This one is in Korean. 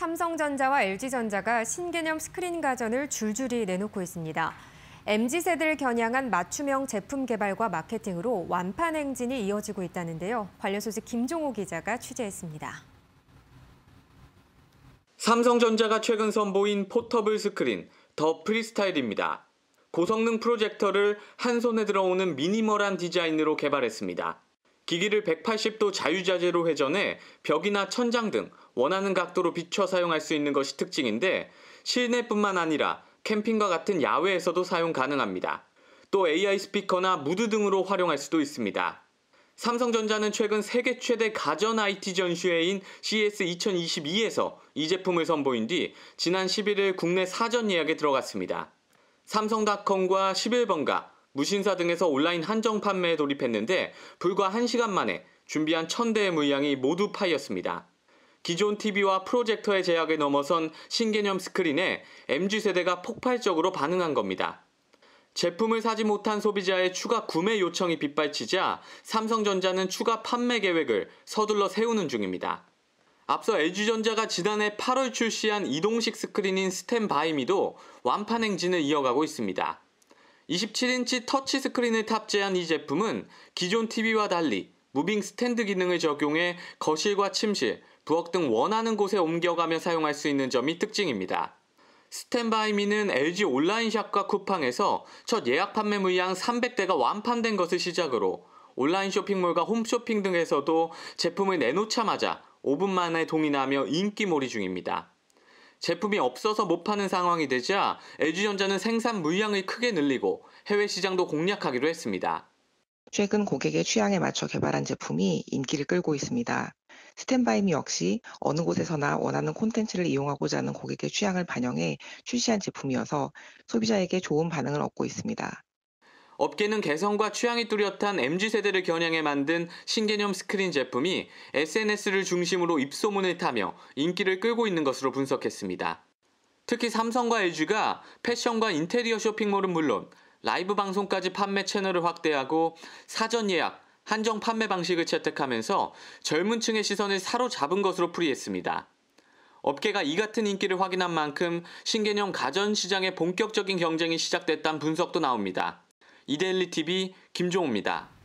삼성전자와 LG전자가 신개념 스크린 가전을 줄줄이 내놓고 있습니다. MZ세대를 겨냥한 맞춤형 제품 개발과 마케팅으로 완판 행진이 이어지고 있다는데요. 관련 소식 김종호 기자가 취재했습니다. 삼성전자가 최근 선보인 포터블 스크린, 더 프리스타일입니다. 고성능 프로젝터를 한 손에 들어오는 미니멀한 디자인으로 개발했습니다. 기기를 180도 자유자재로 회전해 벽이나 천장 등 원하는 각도로 비춰 사용할 수 있는 것이 특징인데 실내뿐만 아니라 캠핑과 같은 야외에서도 사용 가능합니다. 또 AI 스피커나 무드 등으로 활용할 수도 있습니다. 삼성전자는 최근 세계 최대 가전 IT 전시회인 c s 2022에서 이 제품을 선보인 뒤 지난 11일 국내 사전 예약에 들어갔습니다. 삼성닷컴과 11번가, 무신사 등에서 온라인 한정 판매에 돌입했는데 불과 1시간 만에 준비한 1000대의 물량이 모두 파였습니다. 기존 TV와 프로젝터의 제약을 넘어선 신개념 스크린에 MG세대가 폭발적으로 반응한 겁니다. 제품을 사지 못한 소비자의 추가 구매 요청이 빗발치자 삼성전자는 추가 판매 계획을 서둘러 세우는 중입니다. 앞서 LG전자가 지난해 8월 출시한 이동식 스크린인 스탠바이미도 완판 행진을 이어가고 있습니다. 27인치 터치 스크린을 탑재한 이 제품은 기존 TV와 달리 무빙 스탠드 기능을 적용해 거실과 침실, 부엌 등 원하는 곳에 옮겨가며 사용할 수 있는 점이 특징입니다. 스탠바이미는 LG 온라인샵과 쿠팡에서 첫 예약 판매 물량 300대가 완판된 것을 시작으로 온라인 쇼핑몰과 홈쇼핑 등에서도 제품을 내놓자마자 5분 만에 동이 나며 인기몰이 중입니다. 제품이 없어서 못 파는 상황이 되자 LG전자는 생산 물량을 크게 늘리고 해외 시장도 공략하기로 했습니다. 최근 고객의 취향에 맞춰 개발한 제품이 인기를 끌고 있습니다. 스탠바이미 역시 어느 곳에서나 원하는 콘텐츠를 이용하고자 하는 고객의 취향을 반영해 출시한 제품이어서 소비자에게 좋은 반응을 얻고 있습니다. 업계는 개성과 취향이 뚜렷한 m g 세대를 겨냥해 만든 신개념 스크린 제품이 SNS를 중심으로 입소문을 타며 인기를 끌고 있는 것으로 분석했습니다. 특히 삼성과 LG가 패션과 인테리어 쇼핑몰은 물론 라이브 방송까지 판매 채널을 확대하고 사전 예약, 한정 판매 방식을 채택하면서 젊은 층의 시선을 사로잡은 것으로 풀이했습니다. 업계가 이 같은 인기를 확인한 만큼 신개념 가전 시장의 본격적인 경쟁이 시작됐다는 분석도 나옵니다. 이데일리 TV 김종우입니다.